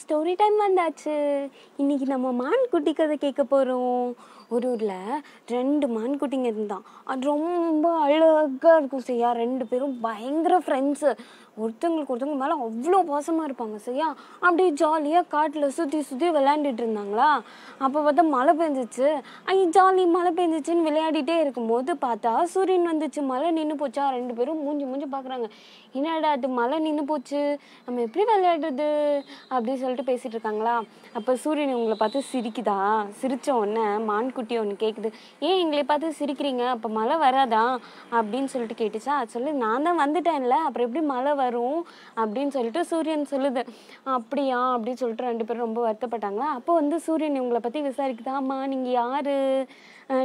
story time வந்தாச்சு இன்னைக்கு நம்ம மான் குட்டி கதை கேட்க போகிறோம் ஒரு ஊரில் ரெண்டு மான் குட்டிங்க இருந்தான் அது ரொம்ப அழகாக இருக்கும் சரியா ரெண்டு பேரும் பயங்கர ஃப்ரெண்ட்ஸு ஒருத்தங்களுக்கு ஒருத்தவங்க மேலே அவ்வளோ பாசமாக இருப்பாங்க சரியா அப்படியே ஜாலியாக காட்டில் சுற்றி சுற்றி விளையாண்டுட்டு இருந்தாங்களா அப்போ பார்த்தா மழை பெஞ்சிச்சு ஐ ஜாலி மழை பெஞ்சிச்சின்னு விளையாடிட்டே இருக்கும்போது பார்த்தா சூரியன் வந்துச்சு மழை நின்று போச்சா ரெண்டு பேரும் மூஞ்சி மூஞ்சி பார்க்குறாங்க என்னடா அது மழை நின்று போச்சு நம்ம எப்படி விளையாடுறது அப்படின்னு சொல்லிட்டு பேசிகிட்டு இருக்காங்களா அப்போ சூரியன் உங்களை பார்த்து சிரிக்குதா சிரித்த உடனே மான்குட்டி ஒன்று கேட்குது ஏன் எங்களை பார்த்து சிரிக்கிறீங்க அப்போ மழை வராதா அப்படின்னு சொல்லிட்டு கேட்டுச்சா சொல்லி நான் தான் வந்துட்டேன்ல அப்புறம் எப்படி மழை வரும் அப்படின்னு சொல்லிட்டு சூரியன் சொல்லுது அப்படியா அப்படின்னு சொல்லிட்டு ரெண்டு பேரும் ரொம்ப வருத்தப்பட்டாங்களா அப்போ வந்து சூரியன் இவங்களை பற்றி விசாரிக்குது நீங்கள் யார்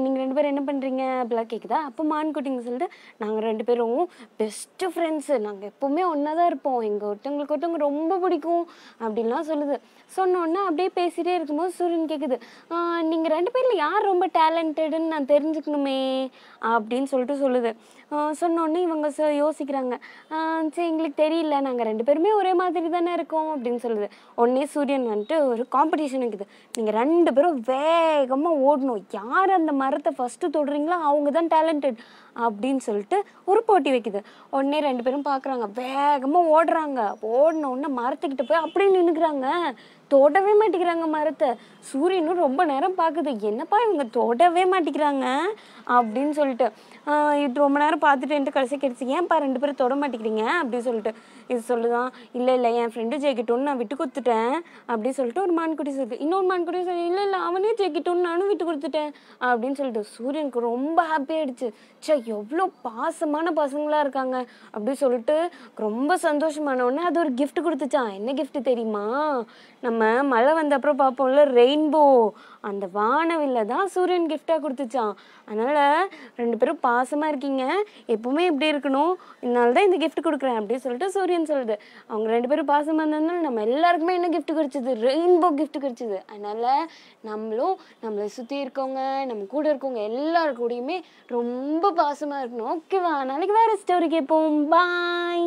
நீங்கள் ரெண்டு பேரும் என்ன பண்ணுறீங்க அப்படிலாம் கேட்குதா அப்போ மான்குட்டிங்க சொல்லிட்டு நாங்கள் ரெண்டு பேரும் பெஸ்ட்டு ஃப்ரெண்ட்ஸு நாங்கள் எப்போவுமே ஒன்றா தான் இருப்போம் எங்கள் ஒருத்தவங்களுக்கு ஒருத்தவங்க ரொம்ப பிடிக்கும் அப்படின்லாம் சொல்லுது சொன்னோன்னே அப்படியே பேசிகிட்டே இருக்கும்போது சூரியன் கேட்குது நீங்கள் ரெண்டு பேரில் யார் ரொம்ப டேலண்டடுன்னு நான் தெரிஞ்சுக்கணுமே அப்படின்னு சொல்லிட்டு சொல்லுது சொன்னோன்னே இவங்க யோசிக்கிறாங்க சரி எங்களுக்கு தெரியல நாங்கள் ரெண்டு பேருமே ஒரே மாதிரி தானே இருக்கோம் அப்படின்னு சொல்லுது உடனே சூரியன் வந்துட்டு ஒரு காம்படிஷன் இருக்குது நீங்கள் ரெண்டு பேரும் வேகமாக ஓடணும் யார் அந்த மரத்தை ஃபஸ்ட்டு தொடுறீங்களோ அவங்க தான் டேலண்டட் அப்படின்னு சொல்லிட்டு ஒரு போட்டி வைக்குது உடனே ரெண்டு பேரும் பார்க்குறாங்க வேகமாக ஓடுறாங்க ஓடின உடனே மரத்துக்கிட்ட போய் அப்படியே நின்றுக்கிறாங்க தோட்டவே மாட்டேங்கிறாங்க மரத்தை சூரியனும் ரொம்ப நேரம் பார்க்குது என்னப்பா இவங்க தோட்டவே மாட்டேங்கிறாங்க அப்படின்னு சொல்லிட்டு இது ரொம்ப நேரம் பார்த்துட்டு கடைசி கிடச்சி ஏன்ப்பா ரெண்டு பேரும் தொட மாட்டேங்கிறீங்க அப்படின்னு சொல்லிட்டு இது சொல்லுதான் இல்லை இல்லை என் ஃப்ரெண்டு ஜெயிக்கட்டும்னு நான் விட்டு கொடுத்துட்டேன் அப்படின்னு சொல்லிட்டு ஒரு மான்குட்டி சொல்லுது இன்னொரு மான்குட்டி சொல்லி இல்லை இல்லை அவனே ஜெயிக்கட்டும்னு நானும் விட்டு கொடுத்துட்டேன் அப்படின்னு சொல்லிட்டு சூரியனுக்கு ரொம்ப ஹாப்பி ஆயிடுச்சு சே எவ்வளோ பாசமான பசங்களாக இருக்காங்க அப்படின்னு சொல்லிட்டு ரொம்ப சந்தோஷமான உடனே அது ஒரு கிஃப்ட் கொடுத்துச்சான் என்ன கிஃப்ட் தெரியுமா நம்ம நம்ம மழை வந்த அப்புறம் பார்ப்போம்ல ரெயின்போ அந்த வானவில்ல தான் சூரியன் கிஃப்டாக கொடுத்துச்சான் அதனால் ரெண்டு பேரும் பாசமாக இருக்கீங்க எப்போவுமே இப்படி இருக்கணும் இதனால தான் இந்த கிஃப்ட் கொடுக்குறேன் அப்படின்னு சொல்லிட்டு சூரியன் சொல்லுது அவங்க ரெண்டு பேரும் பாசமாக இருந்ததுனால நம்ம எல்லாருக்குமே என்ன கிஃப்ட் கிடச்சிது ரெயின்போ கிஃப்ட் கிடைச்சது அதனால் நம்மளும் நம்மளை சுற்றி இருக்கவங்க நம்ம கூட இருக்கவங்க எல்லாரு கூடயுமே ரொம்ப பாசமாக இருக்கணும் ஓகேவா நாளைக்கு வேறு ஸ்டோரி கேட்போம் பாய்